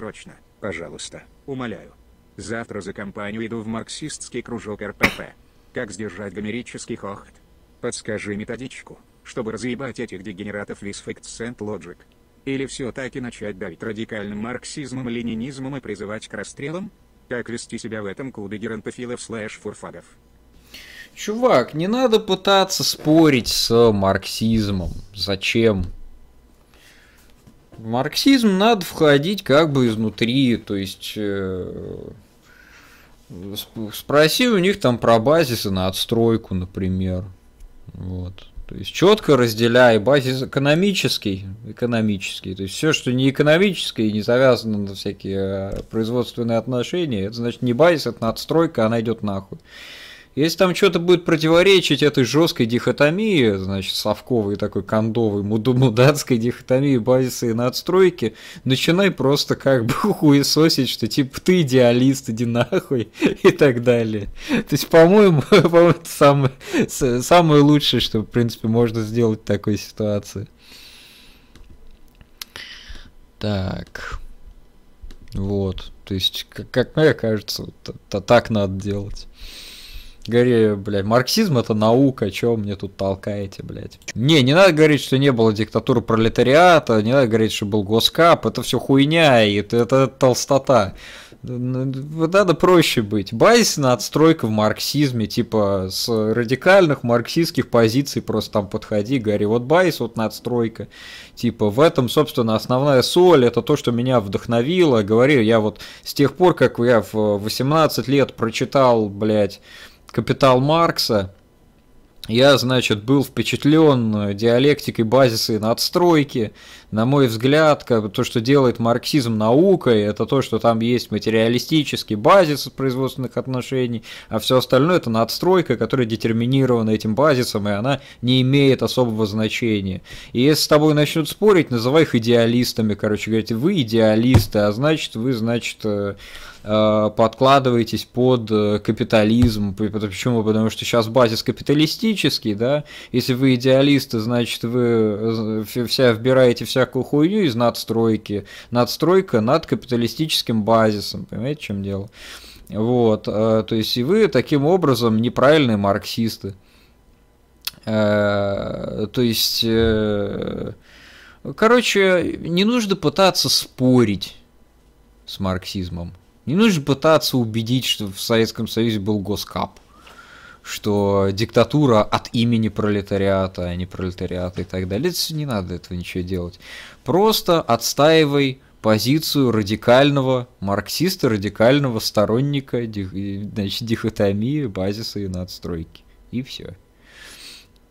срочно, пожалуйста, умоляю. Завтра за компанию иду в марксистский кружок РПП. Как сдержать гомерический хохот? Подскажи методичку, чтобы разъебать этих дегенератов весь сент лоджик. Или все таки начать давить радикальным марксизмом ленинизмом и призывать к расстрелам? Как вести себя в этом клубе геронтофилов слэш-фурфагов? Чувак, не надо пытаться спорить с марксизмом. Зачем? В марксизм надо входить как бы изнутри, то есть э, спроси у них там про базисы на отстройку, например. Вот. То есть четко разделяй базис экономический, экономический. То есть все, что не экономическое и не завязано на всякие э, производственные отношения, это значит не базис, это надстройка, она идет нахуй. Если там что-то будет противоречить этой жесткой дихотомии, значит, совковой такой кондовой, мудацкой дихотомии базиса и надстройки, начинай просто как бы хуесосить, что типа ты идеалист, иди нахуй и так далее. То есть, по-моему, по это самое, самое лучшее, что, в принципе, можно сделать в такой ситуации. Так. Вот. То есть, как, как мне кажется, вот, так надо делать. Говори, блядь, марксизм это наука, чего мне тут толкаете, блядь. Не, не надо говорить, что не было диктатуры пролетариата, не надо говорить, что был госкап, это все хуйня, и это, это толстота. Надо проще быть. Базисная отстройка в марксизме, типа с радикальных марксистских позиций просто там подходи, говори, вот базис, вот надстройка. Типа в этом, собственно, основная соль, это то, что меня вдохновило. Говорю, я вот с тех пор, как я в 18 лет прочитал, блядь, «Капитал Маркса». Я, значит, был впечатлен диалектикой базиса и надстройки. На мой взгляд, как то, что делает марксизм наукой, это то, что там есть материалистический базис производственных отношений, а все остальное это надстройка, которая детерминирована этим базисом, и она не имеет особого значения. И если с тобой начнут спорить, называй их идеалистами, короче говорите, вы идеалисты, а значит, вы, значит, э, Э, подкладываетесь под э, капитализм. Почему? Потому что сейчас базис капиталистический, да. Если вы идеалисты, значит вы э, вся вбираете всякую хуйню из надстройки. Надстройка над капиталистическим базисом. Понимаете, в чем дело? Вот, то есть и вы таким образом неправильные марксисты. То есть, короче, не нужно пытаться спорить с марксизмом. Не нужно пытаться убедить, что в Советском Союзе был госкап, что диктатура от имени пролетариата, а не пролетариата и так далее. Это, не надо этого ничего делать. Просто отстаивай позицию радикального марксиста, радикального сторонника значит, дихотомии, базиса и надстройки. И все.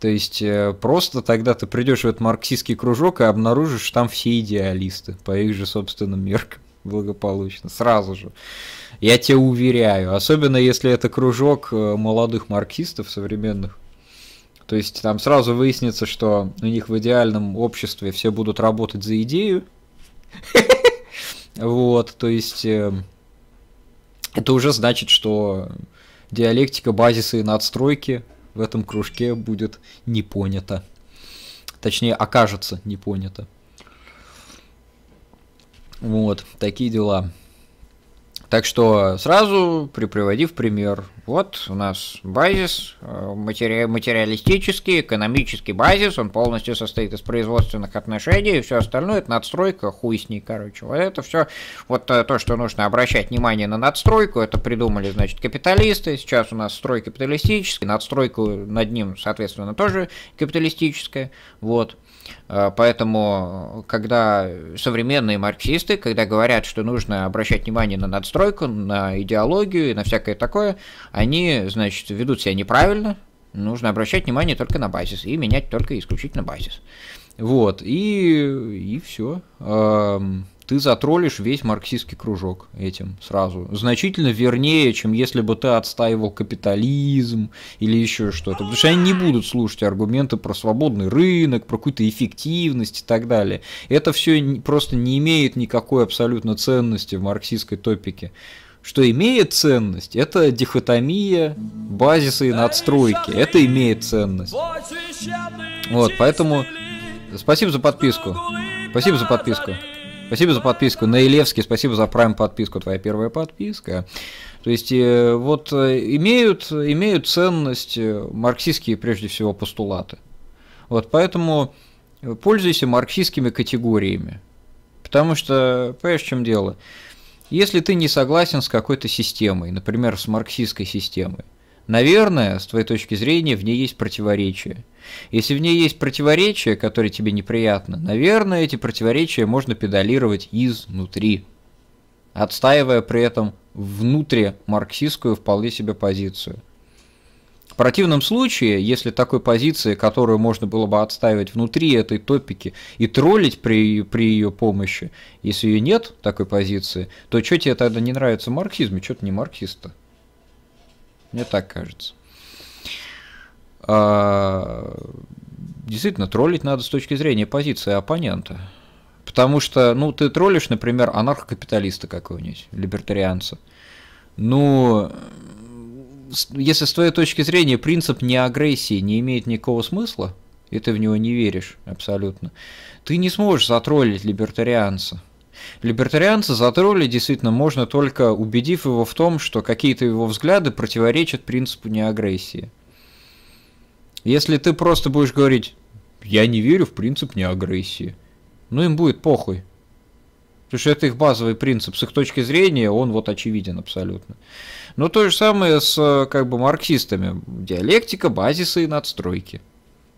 То есть э, просто тогда ты придешь в этот марксистский кружок и обнаружишь, что там все идеалисты по их же собственным меркам благополучно, сразу же. Я тебя уверяю, особенно если это кружок э, молодых марксистов современных. То есть там сразу выяснится, что у них в идеальном обществе все будут работать за идею. Вот, то есть э, это уже значит, что диалектика базиса и надстройки в этом кружке будет не понята. Точнее, окажется не понято вот, такие дела. Так что сразу приводив пример. Вот у нас базис э, матери... материалистический, экономический базис, он полностью состоит из производственных отношений, и все остальное это надстройка, хуй с ней, короче. Вот это все, вот э, то, что нужно обращать внимание на надстройку, это придумали, значит, капиталисты, сейчас у нас строй капиталистический, надстройку над ним, соответственно, тоже капиталистическая, вот. Э, поэтому, когда современные марксисты, когда говорят, что нужно обращать внимание на надстройку, перестройку, на идеологию и на всякое такое, они, значит, ведут себя неправильно, нужно обращать внимание только на базис и менять только исключительно базис. Вот, и, и все ты затроллишь весь марксистский кружок этим сразу. Значительно вернее, чем если бы ты отстаивал капитализм или еще что-то. Потому что они не будут слушать аргументы про свободный рынок, про какую-то эффективность и так далее. Это все просто не имеет никакой абсолютно ценности в марксистской топике. Что имеет ценность, это дихотомия базиса и надстройки. Это имеет ценность. Вот, поэтому спасибо за подписку. Спасибо за подписку. Спасибо за подписку. Наилевский. спасибо за Prime подписку, твоя первая подписка. То есть э, вот э, имеют, имеют ценность э, марксистские прежде всего постулаты. Вот поэтому пользуйся марксистскими категориями. Потому что, понимаешь, в чем дело? Если ты не согласен с какой-то системой, например, с марксистской системой, Наверное, с твоей точки зрения, в ней есть противоречия. Если в ней есть противоречия, которые тебе неприятны, наверное, эти противоречия можно педалировать изнутри, отстаивая при этом внутри марксистскую вполне себе позицию. В противном случае, если такой позиции, которую можно было бы отстаивать внутри этой топики и троллить при, при ее помощи, если ее нет, такой позиции, то что тебе тогда не нравится марксизм и что ты не марксист-то? Мне так кажется. А, действительно, троллить надо с точки зрения позиции оппонента. Потому что, ну, ты троллишь, например, анархокапиталиста какого-нибудь, либертарианца. Ну, если с твоей точки зрения принцип не агрессии не имеет никакого смысла, и ты в него не веришь абсолютно, ты не сможешь затроллить либертарианца. Либертарианца затроллить действительно можно только убедив его в том, что какие-то его взгляды противоречат принципу неагрессии. Если ты просто будешь говорить «я не верю в принцип неагрессии», ну им будет похуй. Потому что это их базовый принцип. С их точки зрения он вот очевиден абсолютно. Но то же самое с э, как бы марксистами. Диалектика, базисы и надстройки.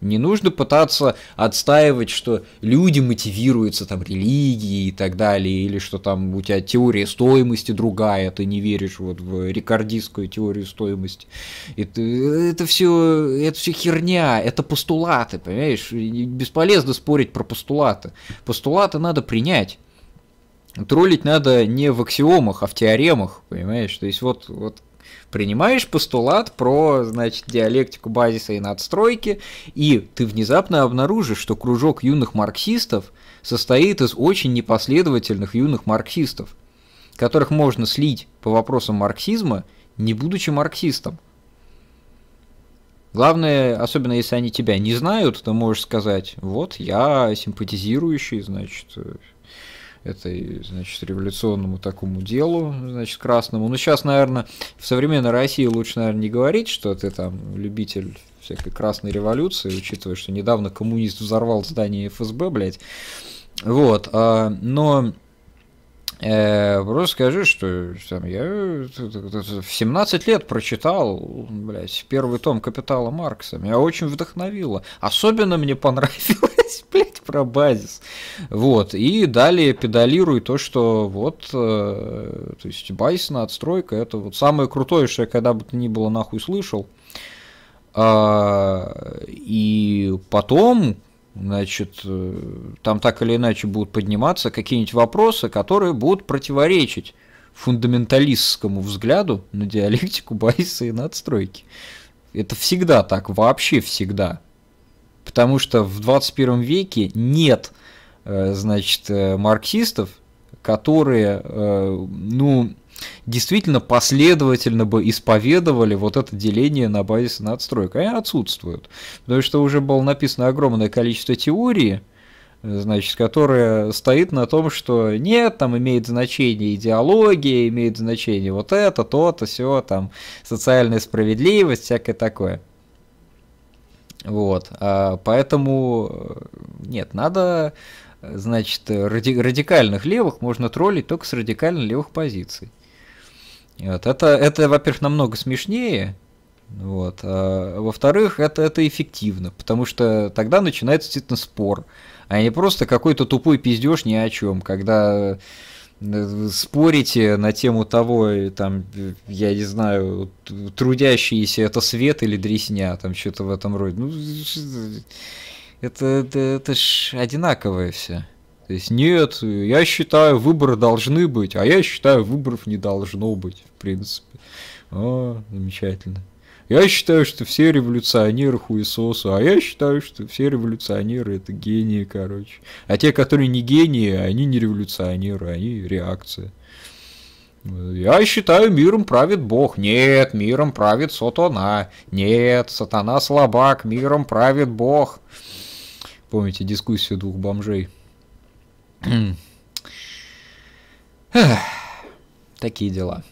Не нужно пытаться отстаивать, что люди мотивируются там религией и так далее, или что там у тебя теория стоимости другая, ты не веришь вот в рекордистскую теорию стоимости. Это, это все, это все херня, это постулаты, понимаешь? Бесполезно спорить про постулаты. Постулаты надо принять. Троллить надо не в аксиомах, а в теоремах, понимаешь? То есть вот, вот Принимаешь постулат про, значит, диалектику базиса и надстройки, и ты внезапно обнаружишь, что кружок юных марксистов состоит из очень непоследовательных юных марксистов, которых можно слить по вопросам марксизма, не будучи марксистом. Главное, особенно если они тебя не знают, то можешь сказать, вот я симпатизирующий, значит, этой, значит, революционному такому делу, значит, красному. Но ну, сейчас, наверное, в современной России лучше, наверное, не говорить, что ты там любитель всякой красной революции, учитывая, что недавно коммунист взорвал здание ФСБ, блядь. Вот, а, но э, просто скажи, что там, я в 17 лет прочитал, блядь, первый том «Капитала Маркса». Меня очень вдохновило. Особенно мне понравилось, блядь, про базис. Вот. И далее педалирую то, что вот, э, то есть базисная отстройка, это вот самое крутое, что я когда бы то ни было нахуй слышал. А, и потом, значит, э, там так или иначе будут подниматься какие-нибудь вопросы, которые будут противоречить фундаменталистскому взгляду на диалектику Байса и надстройки. Это всегда так, вообще всегда. Потому что в 21 веке нет, э, значит, э, марксистов, которые, э, ну, действительно последовательно бы исповедовали вот это деление на базис и надстройка. Они отсутствуют. Потому что уже было написано огромное количество теории, значит, которая стоит на том, что нет, там имеет значение идеология, имеет значение вот это, то-то, все, там, социальная справедливость, всякое такое. Вот, а поэтому э, нет, надо, э, значит, ради, радикальных левых можно троллить только с радикально левых позиций. Вот, это, это, во-первых, намного смешнее, вот, а, во-вторых, это, это эффективно, потому что тогда начинается действительно спор, а не просто какой-то тупой пиздеж ни о чем, когда Э, спорите на тему того, э, там, э, я не знаю, трудящиеся это свет или дресня, там что-то в этом роде. Ну, это, это, это ж одинаковое все. То есть нет, я считаю, выборы должны быть, а я считаю, выборов не должно быть, в принципе. О, замечательно. Я считаю, что все революционеры хуесосы, а я считаю, что все революционеры это гении, короче. А те, которые не гении, они не революционеры, они реакция. Я считаю, миром правит Бог. Нет, миром правит сатана. Нет, сатана слабак, миром правит Бог. Помните дискуссию двух бомжей? Такие дела.